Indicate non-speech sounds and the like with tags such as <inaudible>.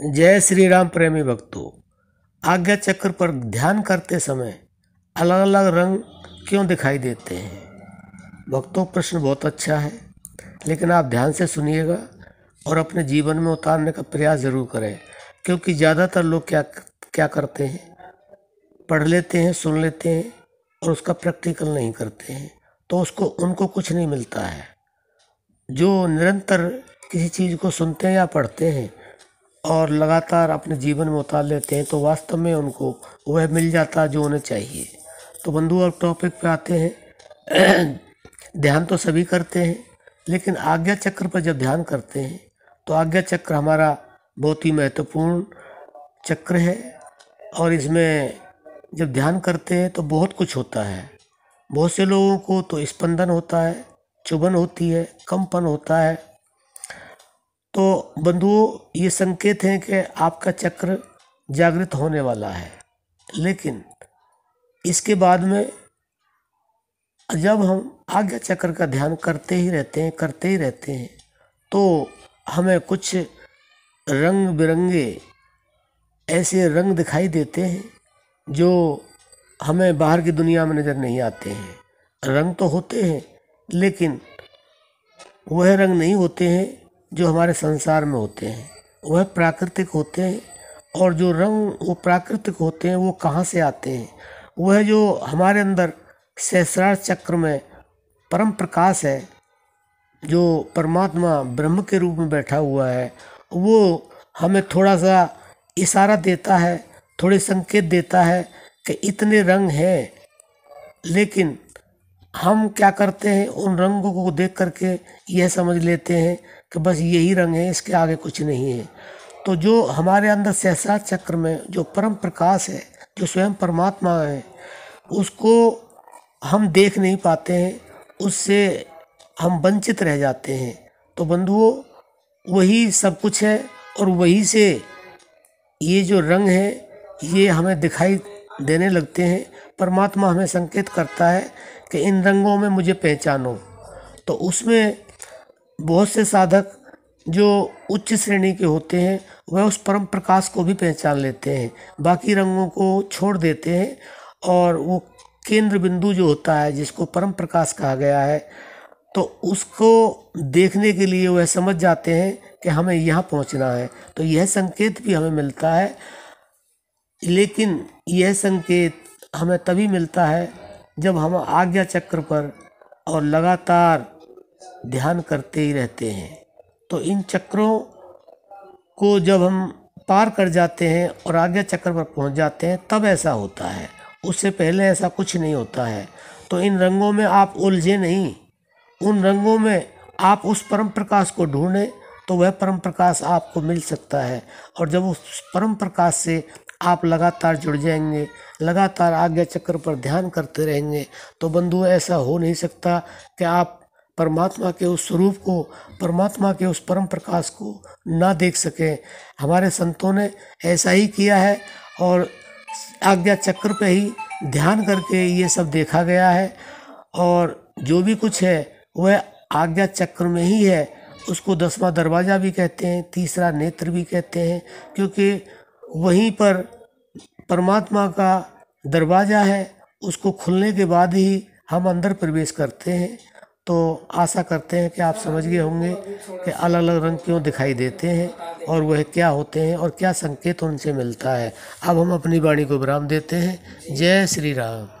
जय श्री राम प्रेमी भक्तों आज्ञा चक्र पर ध्यान करते समय अलग अलग रंग क्यों दिखाई देते हैं भक्तों प्रश्न बहुत अच्छा है लेकिन आप ध्यान से सुनिएगा और अपने जीवन में उतारने का प्रयास ज़रूर करें क्योंकि ज़्यादातर लोग क्या क्या करते हैं पढ़ लेते हैं सुन लेते हैं और उसका प्रैक्टिकल नहीं करते हैं तो उसको उनको कुछ नहीं मिलता है जो निरंतर किसी चीज़ को सुनते हैं या पढ़ते हैं और लगातार अपने जीवन में उतार लेते हैं तो वास्तव में उनको वह मिल जाता जो उन्हें चाहिए तो बंधु अब टॉपिक पे आते हैं <clears throat> ध्यान तो सभी करते हैं लेकिन आज्ञा चक्र पर जब ध्यान करते हैं तो आज्ञा चक्र हमारा बहुत ही महत्वपूर्ण चक्र है और इसमें जब ध्यान करते हैं तो बहुत कुछ होता है बहुत से लोगों को तो स्पंदन होता है चुभन होती है कंपन होता है तो बंधुओं ये संकेत हैं कि आपका चक्र जागृत होने वाला है लेकिन इसके बाद में जब हम आज्ञा चक्र का ध्यान करते ही रहते हैं करते ही रहते हैं तो हमें कुछ रंग बिरंगे ऐसे रंग दिखाई देते हैं जो हमें बाहर की दुनिया में नज़र नहीं आते हैं रंग तो होते हैं लेकिन वह रंग नहीं होते हैं जो हमारे संसार में होते हैं वह प्राकृतिक होते हैं और जो रंग वो प्राकृतिक होते हैं वो कहाँ से आते हैं वह जो हमारे अंदर सहस्रार चक्र में परम प्रकाश है जो परमात्मा ब्रह्म के रूप में बैठा हुआ है वो हमें थोड़ा सा इशारा देता है थोड़े संकेत देता है कि इतने रंग हैं लेकिन हम क्या करते हैं उन रंगों को देख करके यह समझ लेते हैं कि बस यही रंग है इसके आगे कुछ नहीं है तो जो हमारे अंदर सहसा चक्र में जो परम प्रकाश है जो स्वयं परमात्मा है उसको हम देख नहीं पाते हैं उससे हम वंचित रह जाते हैं तो बंधुओं वही सब कुछ है और वही से ये जो रंग है ये हमें दिखाई देने लगते हैं परमात्मा हमें संकेत करता है कि इन रंगों में मुझे पहचानो तो उसमें बहुत से साधक जो उच्च श्रेणी के होते हैं वह उस परम प्रकाश को भी पहचान लेते हैं बाकी रंगों को छोड़ देते हैं और वो केंद्र बिंदु जो होता है जिसको परम प्रकाश कहा गया है तो उसको देखने के लिए वह समझ जाते हैं कि हमें यहाँ पहुँचना है तो यह संकेत भी हमें मिलता है लेकिन यह संकेत हमें तभी मिलता है जब हम आज्ञा चक्र पर और लगातार ध्यान करते ही रहते हैं तो इन चक्रों को जब हम पार कर जाते हैं और आज्ञा चक्र पर पहुंच जाते हैं तब ऐसा होता है उससे पहले ऐसा कुछ नहीं होता है तो इन रंगों में आप उलझे नहीं उन रंगों में आप उस परम प्रकाश को ढूंढें तो वह परम प्रकाश आपको मिल सकता है और जब उस परम प्रकाश से आप लगातार जुड़ जाएंगे लगातार आज्ञा चक्र पर ध्यान करते रहेंगे तो बंधु ऐसा हो नहीं सकता कि आप परमात्मा के उस स्वरूप को परमात्मा के उस परम प्रकाश को ना देख सकें हमारे संतों ने ऐसा ही किया है और आज्ञा चक्र पे ही ध्यान करके ये सब देखा गया है और जो भी कुछ है वह आज्ञा चक्र में ही है उसको दसवां दरवाज़ा भी कहते हैं तीसरा नेत्र भी कहते हैं क्योंकि वहीं पर परमात्मा का दरवाज़ा है उसको खुलने के बाद ही हम अंदर प्रवेश करते हैं तो आशा करते हैं कि आप समझ गए होंगे कि अलग अलग रंग क्यों दिखाई देते हैं और वह क्या होते हैं और क्या संकेत उनसे मिलता है अब हम अपनी वाणी को विराम देते हैं जय श्री राम